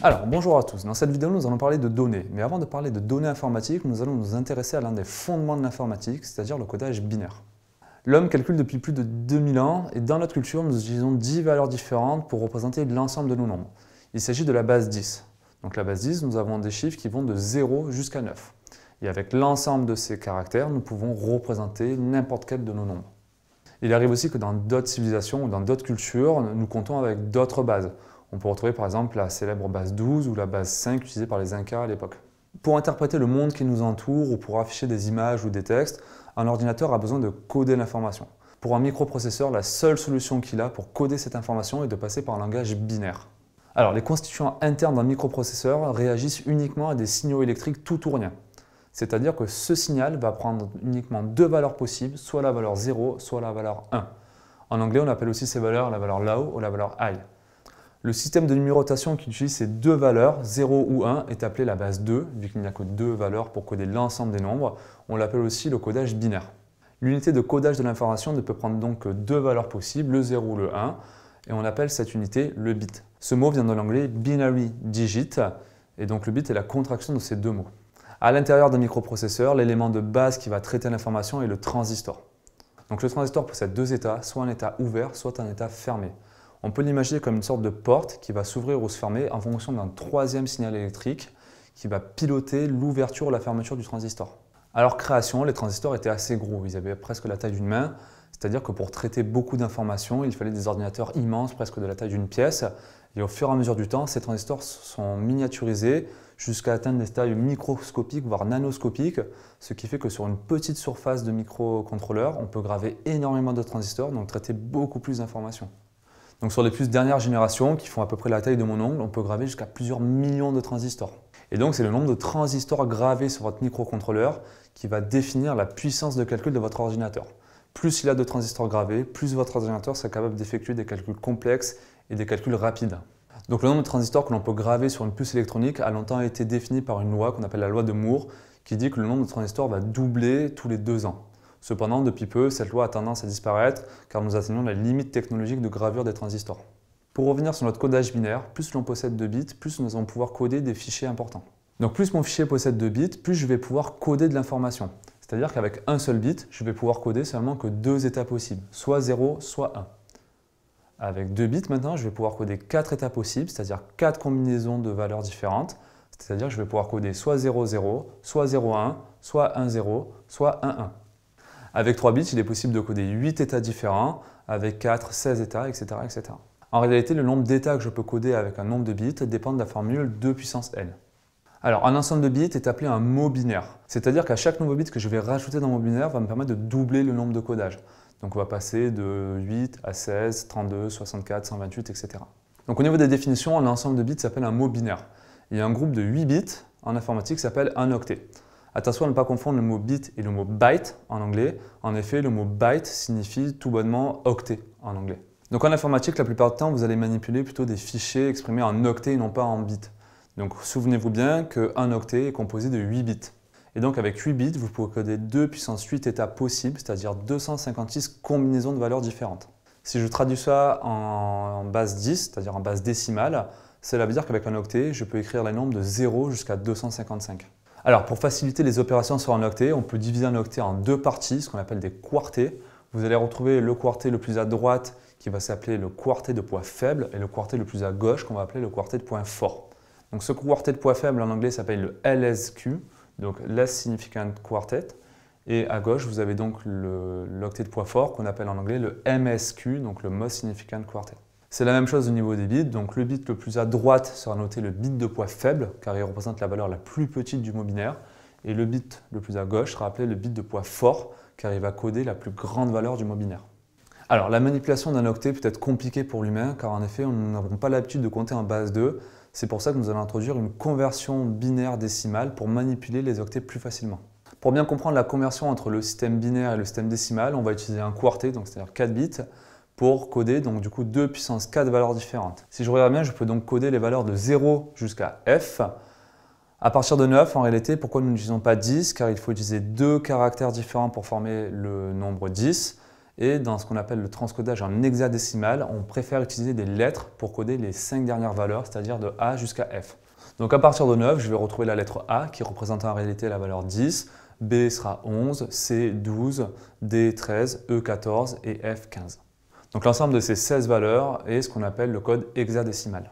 Alors bonjour à tous, dans cette vidéo nous allons parler de données, mais avant de parler de données informatiques, nous allons nous intéresser à l'un des fondements de l'informatique, c'est-à-dire le codage binaire. L'homme calcule depuis plus de 2000 ans et dans notre culture nous utilisons 10 valeurs différentes pour représenter l'ensemble de nos nombres. Il s'agit de la base 10. Donc la base 10, nous avons des chiffres qui vont de 0 jusqu'à 9. Et avec l'ensemble de ces caractères, nous pouvons représenter n'importe quel de nos nombres. Il arrive aussi que dans d'autres civilisations ou dans d'autres cultures, nous comptons avec d'autres bases. On peut retrouver par exemple la célèbre base 12 ou la base 5 utilisée par les Incas à l'époque. Pour interpréter le monde qui nous entoure ou pour afficher des images ou des textes, un ordinateur a besoin de coder l'information. Pour un microprocesseur, la seule solution qu'il a pour coder cette information est de passer par un langage binaire. Alors, les constituants internes d'un microprocesseur réagissent uniquement à des signaux électriques tout ou rien. C'est-à-dire que ce signal va prendre uniquement deux valeurs possibles, soit la valeur 0, soit la valeur 1. En anglais, on appelle aussi ces valeurs la valeur low ou la valeur high. Le système de numérotation qui utilise ces deux valeurs, 0 ou 1, est appelé la base 2, vu qu'il n'y a que deux valeurs pour coder l'ensemble des nombres. On l'appelle aussi le codage binaire. L'unité de codage de l'information ne peut prendre donc que deux valeurs possibles, le 0 ou le 1, et on appelle cette unité le bit. Ce mot vient de l'anglais binary digit, et donc le bit est la contraction de ces deux mots. À l'intérieur d'un microprocesseur, l'élément de base qui va traiter l'information est le transistor. Donc le transistor possède deux états, soit un état ouvert, soit un état fermé. On peut l'imaginer comme une sorte de porte qui va s'ouvrir ou se fermer en fonction d'un troisième signal électrique qui va piloter l'ouverture ou la fermeture du transistor. À leur création, les transistors étaient assez gros, ils avaient presque la taille d'une main, c'est-à-dire que pour traiter beaucoup d'informations, il fallait des ordinateurs immenses, presque de la taille d'une pièce, et au fur et à mesure du temps, ces transistors sont miniaturisés jusqu'à atteindre des tailles microscopiques, voire nanoscopiques, ce qui fait que sur une petite surface de microcontrôleur, on peut graver énormément de transistors, donc traiter beaucoup plus d'informations. Donc sur les puces dernière génération, qui font à peu près la taille de mon ongle, on peut graver jusqu'à plusieurs millions de transistors. Et donc c'est le nombre de transistors gravés sur votre microcontrôleur qui va définir la puissance de calcul de votre ordinateur. Plus il a de transistors gravés, plus votre ordinateur sera capable d'effectuer des calculs complexes et des calculs rapides. Donc le nombre de transistors que l'on peut graver sur une puce électronique a longtemps été défini par une loi qu'on appelle la loi de Moore, qui dit que le nombre de transistors va doubler tous les deux ans. Cependant, depuis peu, cette loi a tendance à disparaître car nous atteignons la limite technologique de gravure des transistors. Pour revenir sur notre codage binaire, plus l'on possède de bits, plus nous allons pouvoir coder des fichiers importants. Donc plus mon fichier possède de bits, plus je vais pouvoir coder de l'information. C'est-à-dire qu'avec un seul bit, je vais pouvoir coder seulement que deux états possibles, soit 0, soit 1. Avec 2 bits maintenant, je vais pouvoir coder 4 états possibles, c'est-à-dire 4 combinaisons de valeurs différentes. C'est-à-dire que je vais pouvoir coder soit 0, 0, soit 0, 1, soit 1, 0, soit 1, 1. Avec 3 bits, il est possible de coder 8 états différents, avec 4, 16 états, etc. etc. En réalité, le nombre d'états que je peux coder avec un nombre de bits dépend de la formule 2 puissance n. Alors, un ensemble de bits est appelé un mot binaire. C'est-à-dire qu'à chaque nouveau bit que je vais rajouter dans mon binaire va me permettre de doubler le nombre de codages. Donc on va passer de 8 à 16, 32, 64, 128, etc. Donc au niveau des définitions, un ensemble de bits s'appelle un mot binaire. Et un groupe de 8 bits en informatique s'appelle un octet. Attention à ne pas confondre le mot bit et le mot byte en anglais. En effet, le mot byte signifie tout bonnement octet en anglais. Donc en informatique, la plupart du temps, vous allez manipuler plutôt des fichiers exprimés en octets et non pas en bits. Donc souvenez-vous bien qu'un octet est composé de 8 bits. Et donc avec 8 bits, vous pouvez coder 2 puissance 8 états possibles, c'est-à-dire 256 combinaisons de valeurs différentes. Si je traduis ça en base 10, c'est-à-dire en base décimale, cela veut dire qu'avec un octet, je peux écrire les nombres de 0 jusqu'à 255. Alors, pour faciliter les opérations sur un octet, on peut diviser un octet en deux parties, ce qu'on appelle des quartets. Vous allez retrouver le quartet le plus à droite qui va s'appeler le quartet de poids faible et le quartet le plus à gauche qu'on va appeler le quartet de poids fort. Donc ce quartet de poids faible en anglais s'appelle le LSQ, donc Less Significant Quartet. Et à gauche, vous avez donc l'octet de poids fort qu'on appelle en anglais le MSQ, donc le Most Significant Quartet. C'est la même chose au niveau des bits, donc le bit le plus à droite sera noté le bit de poids faible, car il représente la valeur la plus petite du mot binaire, et le bit le plus à gauche sera appelé le bit de poids fort, car il va coder la plus grande valeur du mot binaire. Alors la manipulation d'un octet peut être compliquée pour l'humain, car en effet nous n'avons pas l'habitude de compter en base 2, c'est pour ça que nous allons introduire une conversion binaire décimale pour manipuler les octets plus facilement. Pour bien comprendre la conversion entre le système binaire et le système décimal, on va utiliser un quartet, donc c'est-à-dire 4 bits, pour coder donc du coup 2 puissance 4 valeurs différentes. Si je regarde bien, je peux donc coder les valeurs de 0 jusqu'à f. À partir de 9, en réalité, pourquoi nous n'utilisons pas 10 Car il faut utiliser deux caractères différents pour former le nombre 10. Et dans ce qu'on appelle le transcodage en hexadécimal, on préfère utiliser des lettres pour coder les 5 dernières valeurs, c'est-à-dire de A jusqu'à F. Donc à partir de 9, je vais retrouver la lettre A qui représente en réalité la valeur 10, B sera 11, C 12, D 13, E 14 et F 15. Donc l'ensemble de ces 16 valeurs est ce qu'on appelle le code hexadécimal.